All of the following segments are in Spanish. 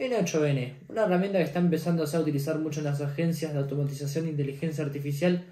N8N, una herramienta que está empezando a utilizar mucho en las agencias de automatización e inteligencia artificial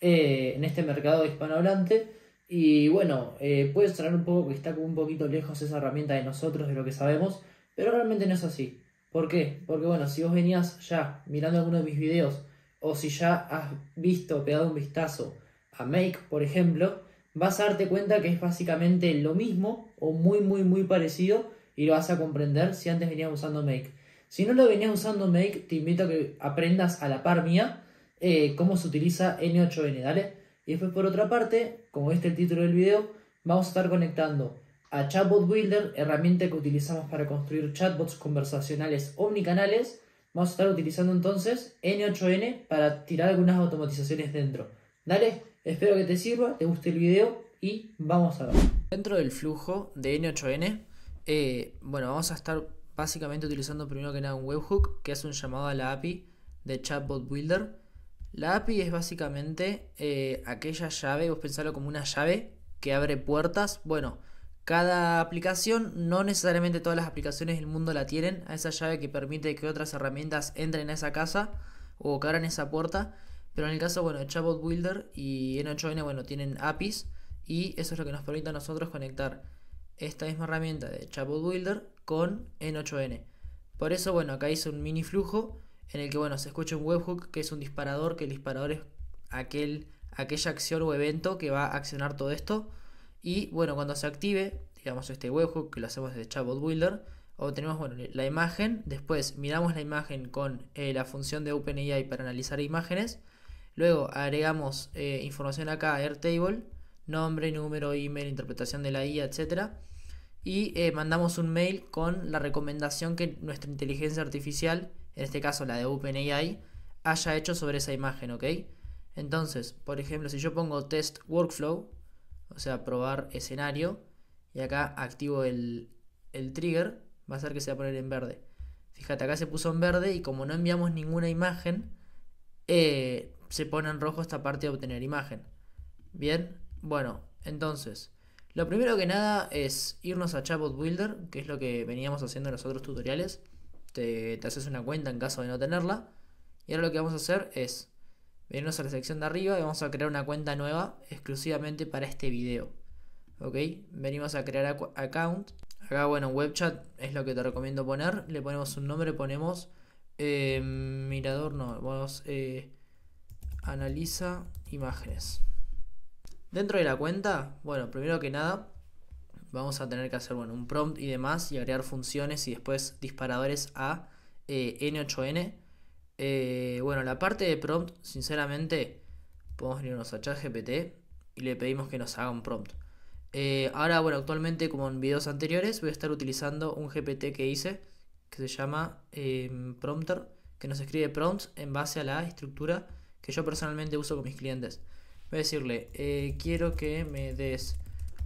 eh, en este mercado hispanohablante. Y bueno, eh, puede sonar un poco que está un poquito lejos esa herramienta de nosotros, de lo que sabemos, pero realmente no es así. ¿Por qué? Porque bueno, si vos venías ya mirando alguno de mis videos, o si ya has visto, pegado un vistazo a Make, por ejemplo, vas a darte cuenta que es básicamente lo mismo o muy, muy, muy parecido y lo vas a comprender si antes venías usando Make. Si no lo venías usando Make, te invito a que aprendas a la par mía eh, cómo se utiliza N8N, ¿dale? Y después por otra parte, como es el título del video, vamos a estar conectando a Chatbot Builder, herramienta que utilizamos para construir chatbots conversacionales omnicanales. Vamos a estar utilizando entonces N8N para tirar algunas automatizaciones dentro. Dale, espero que te sirva, te guste el video y vamos a ver. Dentro del flujo de N8N, eh, bueno, vamos a estar básicamente utilizando primero que nada un webhook que hace un llamado a la API de Chatbot Builder. La API es básicamente eh, aquella llave, vos pensarlo como una llave que abre puertas. Bueno, cada aplicación, no necesariamente todas las aplicaciones del mundo la tienen, a esa llave que permite que otras herramientas entren a esa casa o que abran esa puerta. Pero en el caso, bueno, de Chatbot Builder y N8N, bueno, tienen APIs y eso es lo que nos permite a nosotros conectar esta misma herramienta de Chatbot Builder con n 8N. Por eso, bueno, acá hice un mini flujo en el que, bueno, se escucha un webhook que es un disparador, que el disparador es aquel, aquella acción o evento que va a accionar todo esto. Y, bueno, cuando se active, digamos, este webhook que lo hacemos desde Chatbot Builder, obtenemos, bueno, la imagen, después miramos la imagen con eh, la función de OpenAI para analizar imágenes, luego agregamos eh, información acá, Airtable, nombre, número, email, interpretación de la IA, etcétera y eh, mandamos un mail con la recomendación que nuestra inteligencia artificial, en este caso la de OpenAI, haya hecho sobre esa imagen, ¿ok? Entonces, por ejemplo, si yo pongo test workflow, o sea, probar escenario, y acá activo el, trigger, va a ser que se va a poner en verde. Fíjate, acá se puso en verde y como no enviamos ninguna imagen, eh, se pone en rojo esta parte de obtener imagen. Bien, bueno, entonces, lo primero que nada es irnos a Chatbot Builder, que es lo que veníamos haciendo en los otros tutoriales. Te, haces una cuenta en caso de no tenerla. Y ahora lo que vamos a hacer es venirnos a la sección de arriba y vamos a crear una cuenta nueva exclusivamente para este video. ¿Ok? Venimos a crear account. Acá, bueno, webchat es lo que te recomiendo poner. Le ponemos un nombre, ponemos eh, mirador, no, vamos, eh, analiza imágenes. Dentro de la cuenta, bueno, primero que nada, vamos a tener que hacer bueno, un prompt y demás y agregar funciones y después disparadores a N8N. Eh, eh, bueno, la parte de prompt, sinceramente, podemos irnos a ChatGPT y le pedimos que nos haga un prompt. Eh, ahora, bueno, actualmente, como en videos anteriores, voy a estar utilizando un GPT que hice que se llama Prompter, que nos escribe prompts en base a la estructura que yo personalmente uso con mis clientes. Voy a decirle, eh, quiero que me des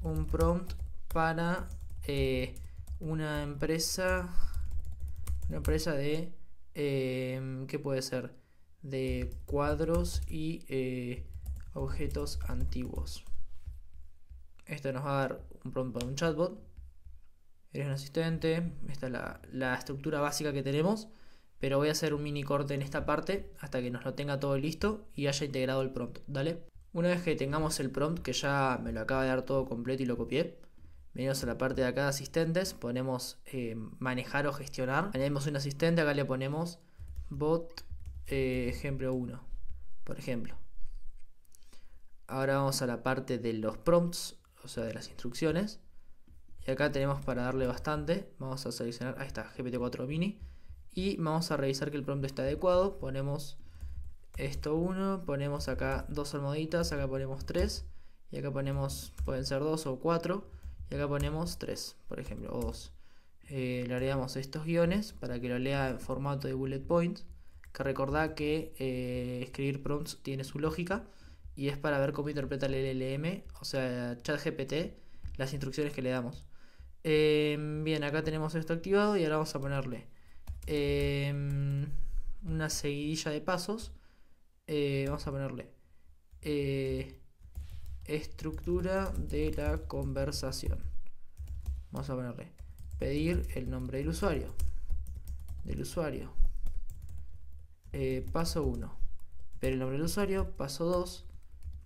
un prompt para eh, una empresa, una empresa de, em, ¿qué puede ser? De cuadros y eh, objetos antiguos. Esto nos va a dar un prompt para un chatbot. Eres un asistente. Esta es la, la estructura básica que tenemos. Pero voy a hacer un mini corte en esta parte hasta que nos lo tenga todo listo y haya integrado el prompt. Dale. Una vez que tengamos el prompt, que ya me lo acaba de dar todo completo y lo copié, venimos a la parte de acá de asistentes, ponemos eh, manejar o gestionar, añadimos un asistente, acá le ponemos bot eh, ejemplo 1, por ejemplo. Ahora vamos a la parte de los prompts, o sea, de las instrucciones. Y acá tenemos para darle bastante, vamos a seleccionar, ahí está, GPT-4 mini. Y vamos a revisar que el prompt está adecuado, ponemos esto 1, ponemos acá dos almohaditas, acá ponemos 3 y acá ponemos, pueden ser dos o cuatro y acá ponemos tres por ejemplo, o 2. Eh, le agregamos estos guiones para que lo lea en formato de bullet point, que recordá que eh, escribir prompts tiene su lógica y es para ver cómo interpreta el LLM, o sea, GPT, las instrucciones que le damos. Em, bien, acá tenemos esto activado y ahora vamos a ponerle em, una seguidilla de pasos eh, vamos a ponerle eh, estructura de la conversación. Vamos a ponerle pedir el nombre del usuario. Del usuario. Eh, paso 1. Pedir el nombre del usuario. Paso 2.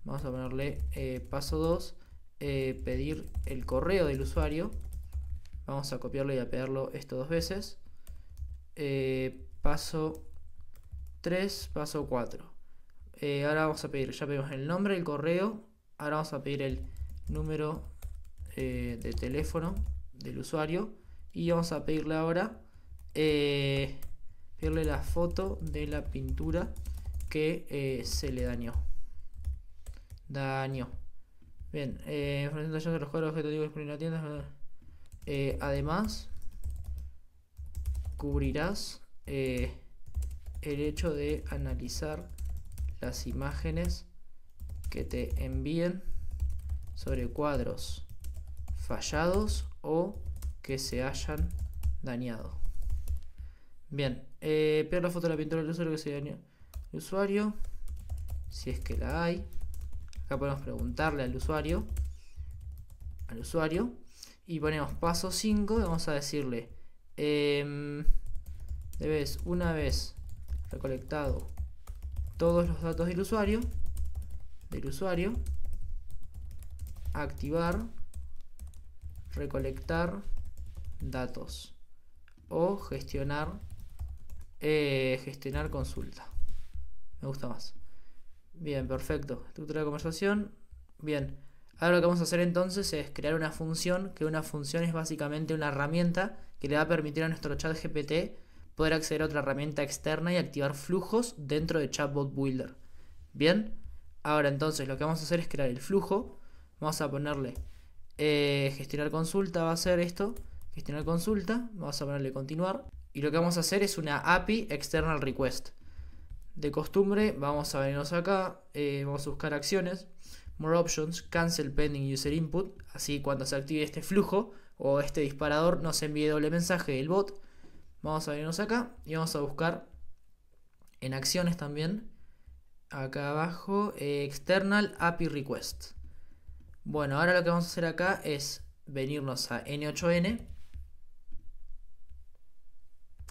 Vamos a ponerle paso 2. pedir el correo del usuario. Vamos a copiarlo y a pegarlo esto dos veces. paso 3, paso 4 eh, ahora vamos a pedir, ya pedimos el nombre, el correo. Ahora vamos a pedir el número eh, de teléfono del usuario. Y vamos a pedirle ahora, eh, pedirle la foto de la pintura que se le dañó. Dañó. Bien, eh, de los cuadros objetivos disponibles en la tienda. además, cubrirás el hecho de analizar las imágenes que te envíen sobre cuadros fallados o que se hayan dañado. Bien, eh, la foto de la pintura del usuario que se el usuario, si es que la hay. Acá podemos preguntarle al usuario, al usuario, y ponemos paso 5 vamos a decirle, em, debes una vez recolectado todos los datos del usuario, del usuario, activar, recolectar datos o gestionar, eh, gestionar consulta. Me gusta más. Bien, perfecto. Estructura de conversación. Bien. Ahora lo que vamos a hacer entonces es crear una función, que una función es básicamente una herramienta que le va a permitir a nuestro chat GPT poder acceder a otra herramienta externa y activar flujos dentro de Chatbot Builder. Bien, ahora entonces lo que vamos a hacer es crear el flujo. Vamos a ponerle eh, gestionar consulta, va a ser esto. Gestionar consulta, vamos a ponerle continuar. Y lo que vamos a hacer es una API external request. De costumbre, vamos a venirnos acá, eh, vamos a buscar acciones, more options, cancel pending user input. Así cuando se active este flujo o este disparador, nos envíe doble mensaje del bot Vamos a venirnos acá y vamos a buscar en acciones también. Acá abajo, eh, external API request. Bueno, ahora lo que vamos a hacer acá es venirnos a N8N.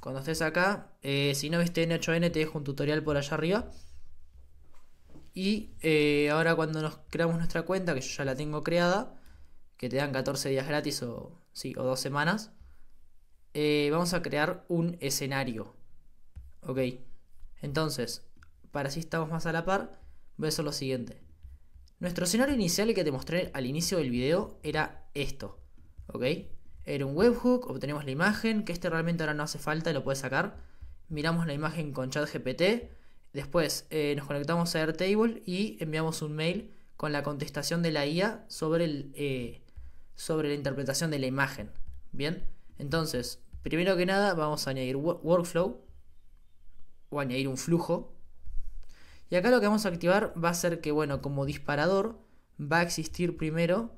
Cuando estés acá, eh, si no viste N8N, te dejo un tutorial por allá arriba. Y eh, ahora cuando nos creamos nuestra cuenta, que yo ya la tengo creada, que te dan 14 días gratis o, o dos semanas, eh, vamos a crear un escenario. Ok, entonces, para si estamos más a la par, voy a hacer lo siguiente. Nuestro escenario inicial que te mostré al inicio del video era esto. Ok, era un webhook, obtenemos la imagen, que este realmente ahora no hace falta, lo puedes sacar. Miramos la imagen con chat gpt después eh, nos conectamos a Airtable y enviamos un mail con la contestación de la IA sobre, el, eh, sobre la interpretación de la imagen. Bien, entonces Primero que nada vamos a añadir workflow o añadir un flujo. Y acá lo que vamos a activar va a ser que, bueno, como disparador va a existir primero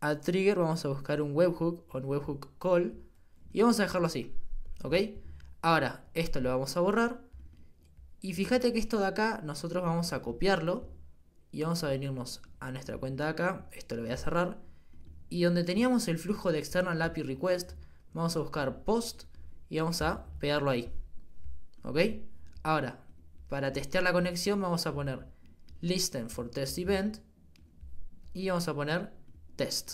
a trigger, vamos a buscar un webhook o un webhook call y vamos a dejarlo así, ¿ok? Ahora, esto lo vamos a borrar y fíjate que esto de acá nosotros vamos a copiarlo y vamos a venirnos a nuestra cuenta de acá, esto lo voy a cerrar y donde teníamos el flujo de external API request, Vamos a buscar post y vamos a pegarlo ahí. ¿Ok? Ahora, para testear la conexión vamos a poner listen for test event y vamos a poner test.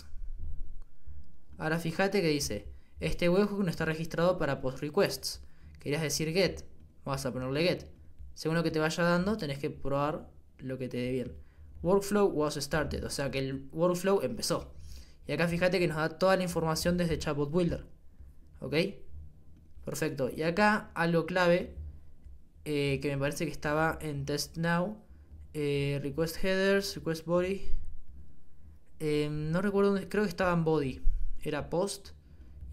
Ahora fíjate que dice, este webhook no está registrado para post requests. Querías decir get, vas a ponerle get. Según lo que te vaya dando, tenés que probar lo que te dé bien. Workflow was started, o sea que el workflow empezó. Y acá fíjate que nos da toda la información desde Chatbot Builder. ¿Ok? Perfecto. Y acá algo clave eh, que me parece que estaba en test now. Eh, request headers, request body. Em, no recuerdo creo que estaba en body. Era post.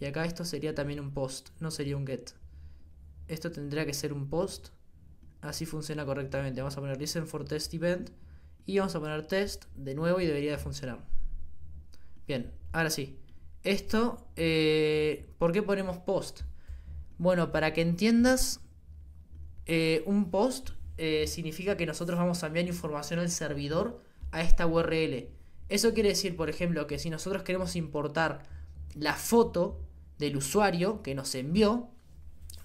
Y acá esto sería también un post, no sería un get. Esto tendría que ser un post. Así funciona correctamente. Vamos a poner listen for test event. Y vamos a poner test de nuevo y debería de funcionar. Bien, ahora sí. Esto, eh, ¿por qué ponemos post? Bueno, para que entiendas, eh, un post eh, significa que nosotros vamos a enviar información al servidor a esta URL. Eso quiere decir, por ejemplo, que si nosotros queremos importar la foto del usuario que nos envió,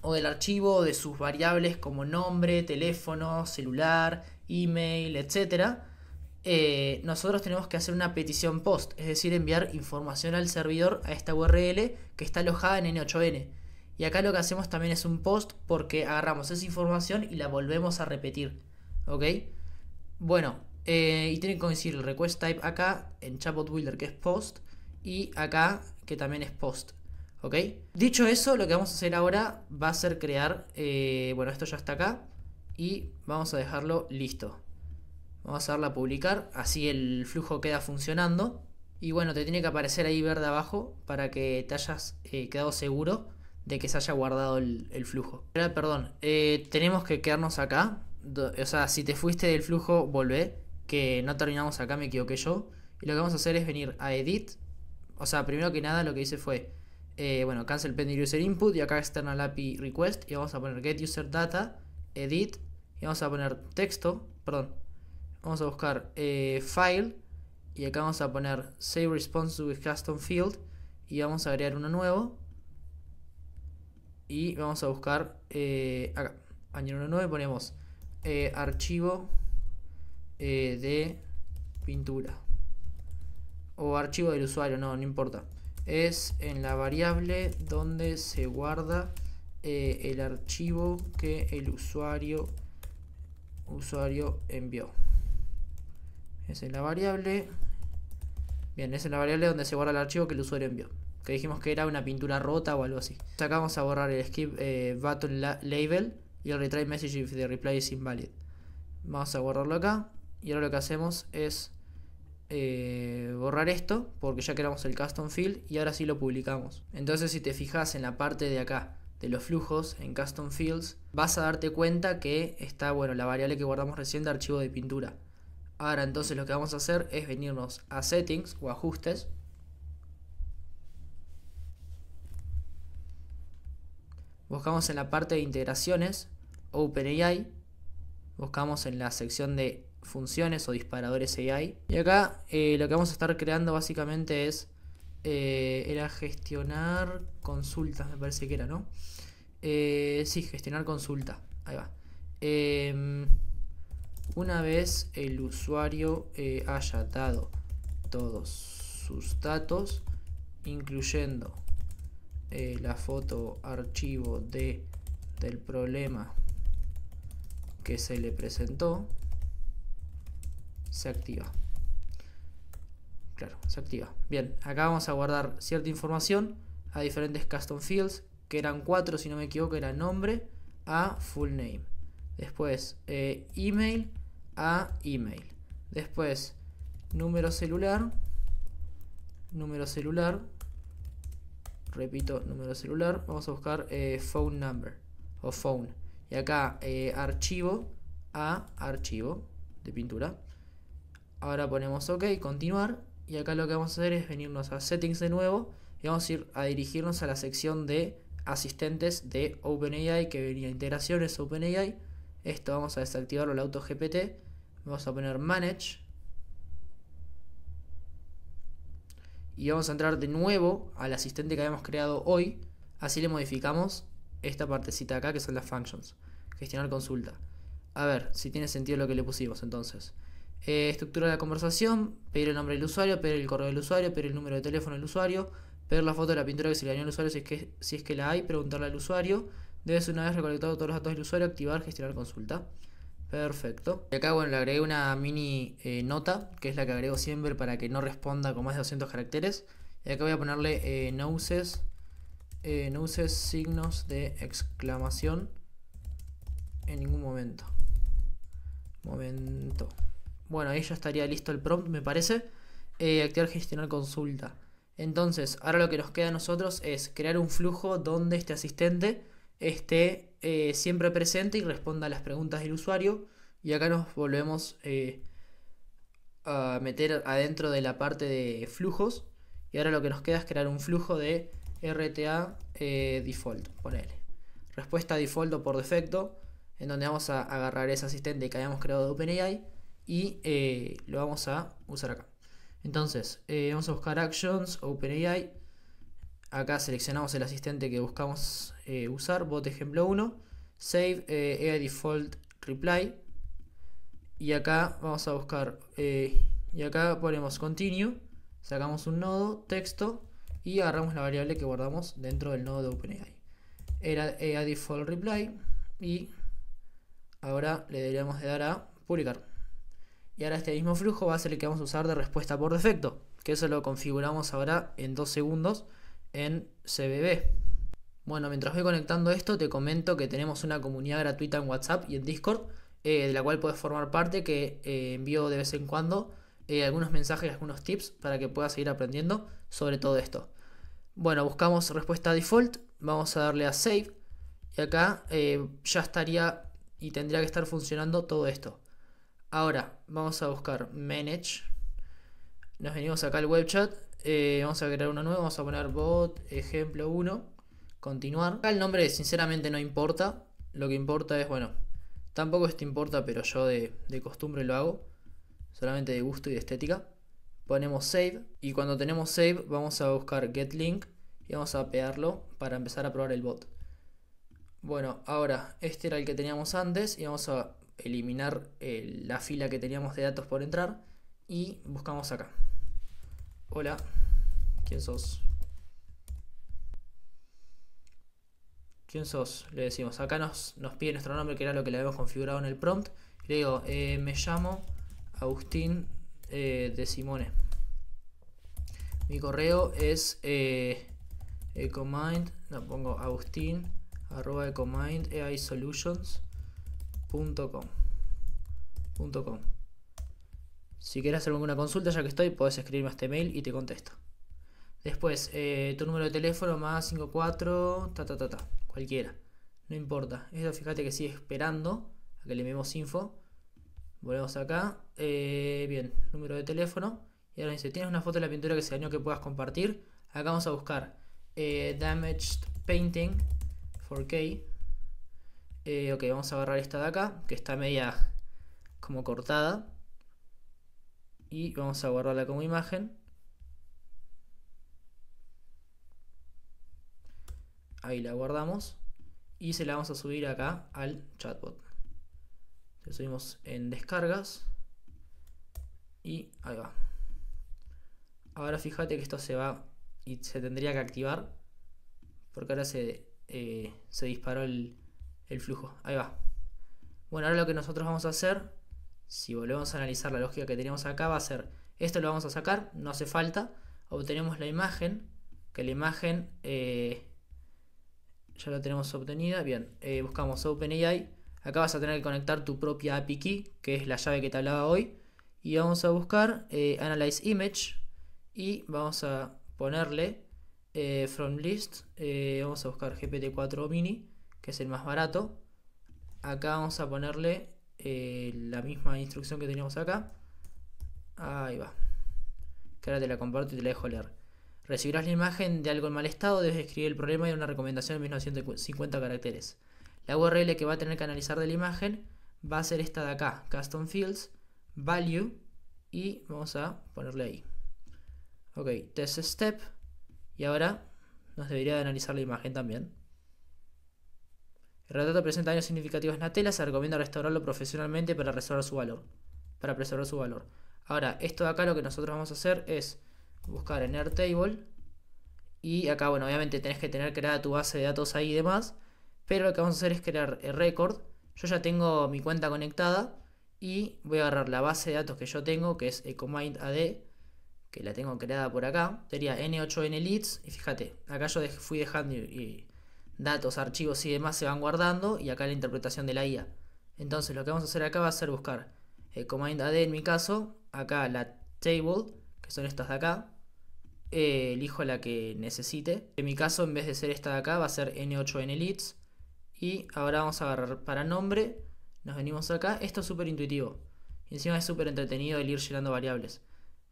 o del archivo de sus variables como nombre, teléfono, celular, email, etcétera, eh, nosotros tenemos que hacer una petición post, es decir, enviar información al servidor a esta URL que está alojada en N8N. Y acá lo que hacemos también es un post porque agarramos esa información y la volvemos a repetir. ¿Ok? Bueno, eh, y tiene que coincidir el request type acá en chatbot builder que es post y acá que también es post. ¿Ok? Dicho eso, lo que vamos a hacer ahora va a ser crear, eh, bueno, esto ya está acá y vamos a dejarlo listo. Vamos a darle a publicar, así el flujo queda funcionando. Y bueno, te tiene que aparecer ahí verde abajo para que te hayas eh, quedado seguro de que se haya guardado el, flujo. Pero, perdón, eh, tenemos que quedarnos acá. O sea, si te fuiste del flujo, volvé. Que no terminamos acá, me equivoqué yo. Y lo que vamos a hacer es venir a Edit. O sea, primero que nada lo que hice fue, eh, bueno, cancel pending user input y acá external API request. Y vamos a poner get user data, edit. Y vamos a poner texto, perdón, vamos a buscar eh, File y acá vamos a poner Save Response with Custom Field y vamos a agregar uno nuevo y vamos a buscar eh, acá, año uno nuevo ponemos eh, archivo de pintura o archivo del usuario, no, no importa es en la variable donde se guarda el archivo que el usuario usuario envió esa es la variable. Bien, es la variable donde se guarda el archivo que el usuario envió. Que dijimos que era una pintura rota o algo así. acá vamos a borrar el skip eh, button label y el retry message if the reply is invalid. Vamos a borrarlo acá. Y ahora lo que hacemos es eh, borrar esto porque ya creamos el custom field y ahora sí lo publicamos. Entonces si te fijas en la parte de acá de los flujos en custom fields vas a darte cuenta que está bueno la variable que guardamos recién de archivo de pintura. Ahora entonces lo que vamos a hacer es venirnos a settings o ajustes. Buscamos en la parte de integraciones OpenAI. Buscamos en la sección de funciones o disparadores AI. Y acá eh, lo que vamos a estar creando básicamente es... Eh, era gestionar consultas, me parece que era, ¿no? Eh, sí, gestionar consulta. Ahí va. Em, una vez el usuario eh, haya dado todos sus datos, incluyendo eh, la foto archivo de, del problema que se le presentó, se activa. Claro, se activa. Bien, acá vamos a guardar cierta información a diferentes custom fields, que eran cuatro si no me equivoco, era nombre a full name. Después, eh, email a email. Después, número celular. Número celular. Repito, número celular. Vamos a buscar eh, phone number o phone. Y acá, eh, archivo a archivo de pintura. Ahora ponemos OK, continuar. Y acá lo que vamos a hacer es venirnos a settings de nuevo. Y vamos a ir a dirigirnos a la sección de asistentes de OpenAI que venía integraciones OpenAI esto vamos a desactivarlo el auto GPT vamos a poner manage y vamos a entrar de nuevo al asistente que habíamos creado hoy así le modificamos esta partecita acá que son las functions gestionar consulta a ver si tiene sentido lo que le pusimos entonces eh, estructura de la conversación pedir el nombre del usuario pedir el correo del usuario pedir el número de teléfono del usuario pedir la foto de la pintura que se le dañó al usuario es que, si es que la hay preguntarle al usuario Debes una vez recolectado todos los datos del usuario, activar, gestionar consulta. Perfecto. Y acá, bueno, le agregué una mini eh, nota, que es la que agrego siempre para que no responda con más de 200 caracteres. Y acá voy a ponerle eh, no, uses, eh, signos de exclamación en ningún momento. Momento. Bueno, ahí ya estaría listo el prompt, me parece. activar gestionar consulta. Entonces, ahora lo que nos queda a nosotros es crear un flujo donde este asistente esté eh, siempre presente y responda a las preguntas del usuario. Y acá nos volvemos eh, a meter adentro de la parte de flujos. Y ahora lo que nos queda es crear un flujo de RTA eh, default, ponele. Respuesta default o por defecto, en donde vamos a agarrar ese asistente que habíamos creado de OpenAI y eh, lo vamos a usar acá. Entonces, vamos a buscar Actions, OpenAI. Acá seleccionamos el asistente que buscamos eh, usar, bot ejemplo 1, save eh, ea default reply. Y acá vamos a buscar, eh, y acá ponemos continue, sacamos un nodo, texto, y agarramos la variable que guardamos dentro del nodo de OpenAI. Era ea default reply, y ahora le deberíamos de dar a publicar. Y ahora este mismo flujo va a ser el que vamos a usar de respuesta por defecto, que eso lo configuramos ahora en dos segundos en CBB. Bueno, mientras voy conectando esto, te comento que tenemos una comunidad gratuita en WhatsApp y en Discord, eh, de la cual puedes formar parte, que eh, envío de vez en cuando eh, algunos mensajes, algunos tips para que puedas seguir aprendiendo sobre todo esto. Bueno, buscamos respuesta default, vamos a darle a save y acá ya estaría y tendría que estar funcionando todo esto. Ahora vamos a buscar manage, nos venimos acá al web chat, vamos a crear uno nuevo, vamos a poner bot ejemplo 1 continuar. Acá el nombre sinceramente no importa, lo que importa es, bueno, tampoco esto importa, pero yo de, costumbre lo hago, solamente de gusto y de estética. Ponemos save y cuando tenemos save vamos a buscar get link y vamos a pegarlo para empezar a probar el bot. Bueno, ahora este era el que teníamos antes y vamos a eliminar eh, la fila que teníamos de datos por entrar y buscamos acá. Hola, ¿quién sos? ¿Quién sos? Le decimos. Acá nos, nos pide nuestro nombre, que era lo que le habíamos configurado en el prompt. Le digo, eh, me llamo Agustín eh, de Simone. Mi correo es eh, ecomind, no pongo agustín arroba ecomind AI solutions com, Si quieres hacer alguna consulta ya que estoy, puedes escribirme a este mail y te contesto. Después, eh, tu número de teléfono más 54, ta ta ta ta cualquiera. No importa. Esto fíjate que sigue esperando a que le vemos info. Volvemos acá. Eh, bien, número de teléfono. Y ahora dice, ¿tienes una foto de la pintura que se dañó que puedas compartir? Acá vamos a buscar eh, Damaged Painting 4K. Eh, ok, vamos a agarrar esta de acá, que está media como cortada. Y vamos a guardarla como imagen. Ahí la guardamos y se la vamos a subir acá al chatbot. Le subimos en descargas y ahí va. Ahora fíjate que esto se va y se tendría que activar porque ahora se, eh, se disparó el, flujo. Ahí va. Bueno, ahora lo que nosotros vamos a hacer, si volvemos a analizar la lógica que tenemos acá, va a ser, esto lo vamos a sacar, no hace falta, obtenemos la imagen, que la imagen eh, ya la tenemos obtenida. Bien, eh, buscamos OpenAI. Acá vas a tener que conectar tu propia API key, que es la llave que te hablaba hoy. Y vamos a buscar eh, Analyze Image y vamos a ponerle eh, From List. vamos a buscar GPT-4 Mini, que es el más barato. Acá vamos a ponerle la misma instrucción que teníamos acá. Ahí va. Que ahora te la comparto y te la dejo leer. Recibirás la imagen de algo en mal estado, debes escribir el problema y una recomendación de 1950 caracteres. La URL que va a tener que analizar de la imagen va a ser esta de acá, custom fields, value, y vamos a ponerle ahí. Ok, test step, y ahora nos debería de analizar la imagen también. El retrato presenta daños significativos en la tela, se recomienda restaurarlo profesionalmente para su valor. Para preservar su valor. Ahora, esto de acá lo que nosotros vamos a hacer es buscar en Airtable. Y acá, bueno, obviamente tenés que tener creada tu base de datos ahí y demás. Pero lo que vamos a hacer es crear el record. Yo ya tengo mi cuenta conectada. Y voy a agarrar la base de datos que yo tengo, que es Ecomind AD, que la tengo creada por acá. Sería N8N Leads. Y fíjate, acá yo fui dejando datos, archivos y demás se van guardando. Y acá la interpretación de la IA. Entonces lo que vamos a hacer acá va a ser buscar Ecomind AD en mi caso. Acá la table, que son estas de acá. Eh, elijo la que necesite. En mi caso, en vez de ser esta de acá, va a ser N8N Y ahora vamos a agarrar para nombre, nos venimos acá. Esto es súper intuitivo. encima es súper entretenido el ir llenando variables.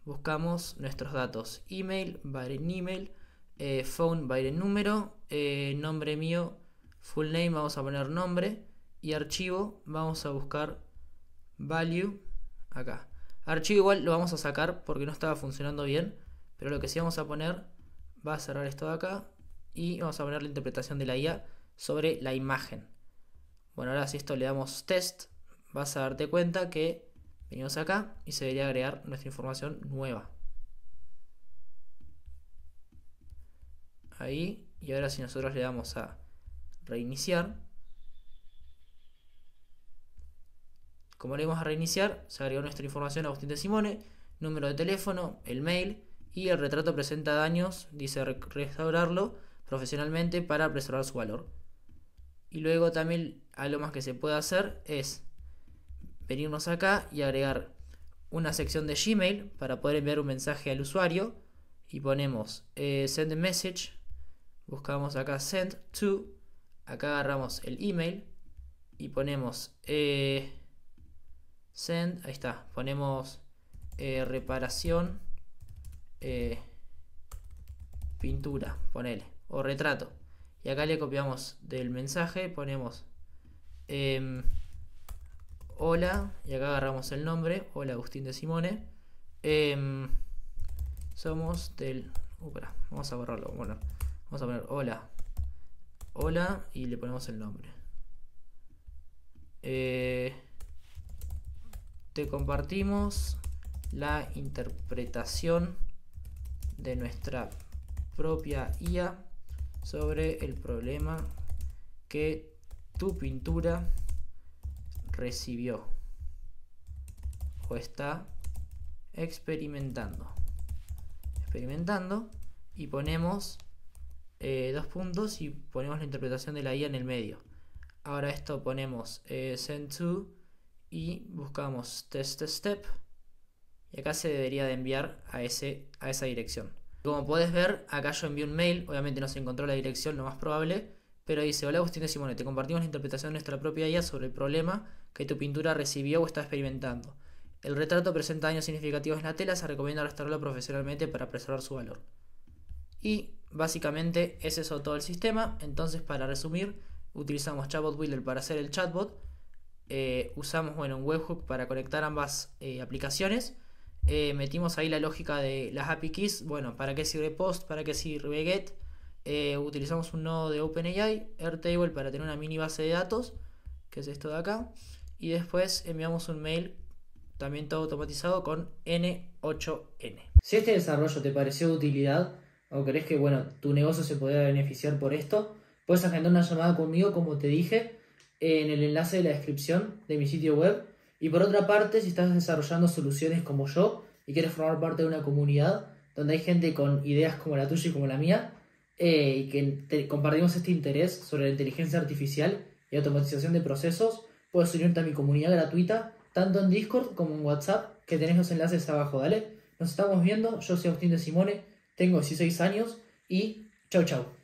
Buscamos nuestros datos. Email, en email, eh, phone, en número, eh, nombre mío, full name, vamos a poner nombre. Y archivo, vamos a buscar value acá. Archivo igual lo vamos a sacar porque no estaba funcionando bien. Pero lo que sí vamos a poner va a cerrar esto de acá y vamos a poner la interpretación de la IA sobre la imagen. Bueno, ahora si esto le damos test, vas a darte cuenta que venimos acá y se debería agregar nuestra información nueva. Ahí, y ahora si nosotros le damos a reiniciar, como le damos a reiniciar, se agregó nuestra información a Agustín de Simone, número de teléfono, el mail, y el retrato presenta daños, dice restaurarlo profesionalmente para preservar su valor. Y luego también a lo más que se puede hacer es venirnos acá y agregar una sección de Gmail para poder enviar un mensaje al usuario y ponemos eh, send a message, buscamos acá send to, acá agarramos el email y ponemos eh, send, ahí está, ponemos eh, reparación eh, pintura, ponele, o retrato. Y acá le copiamos del mensaje, ponemos em, hola, y acá agarramos el nombre, hola Agustín de Simone. Em, somos del... Uh, vamos a borrarlo, bueno, vamos a poner hola, hola y le ponemos el nombre. Eh, te compartimos la interpretación de nuestra propia IA sobre el problema que tu pintura recibió o está experimentando. Experimentando y ponemos eh, dos puntos y ponemos la interpretación de la IA en el medio. Ahora esto ponemos eh, send to y buscamos test step y acá se debería de enviar a, ese, a esa dirección. Como puedes ver, acá yo envié un mail, obviamente no se encontró la dirección, lo más probable, pero dice, hola Agustín de Simone, te compartimos la interpretación de nuestra propia IA sobre el problema que tu pintura recibió o está experimentando. El retrato presenta daños significativos en la tela, se recomienda restaurarlo profesionalmente para preservar su valor. Y básicamente es eso todo el sistema, entonces para resumir, utilizamos Chatbot Builder para hacer el chatbot, eh, usamos bueno, un webhook para conectar ambas eh, aplicaciones, eh, metimos ahí la lógica de las API keys. Bueno, ¿para qué sirve POST? ¿Para qué sirve GET? Eh, utilizamos un nodo de OpenAI, Airtable, para tener una mini base de datos, que es esto de acá. Y después enviamos un mail, también todo automatizado, con N8N. Si este desarrollo te pareció de utilidad o crees que bueno, tu negocio se podría beneficiar por esto, puedes agendar una llamada conmigo, como te dije, en el enlace de la descripción de mi sitio web y por otra parte, si estás desarrollando soluciones como yo y quieres formar parte de una comunidad donde hay gente con ideas como la tuya y como la mía, eh, y que compartimos este interés sobre la inteligencia artificial y automatización de procesos, puedes unirte a mi comunidad gratuita, tanto en Discord como en WhatsApp, que tenés los enlaces abajo, ¿vale? Nos estamos viendo, yo soy Agustín de Simone, tengo 16 años y chao, chao.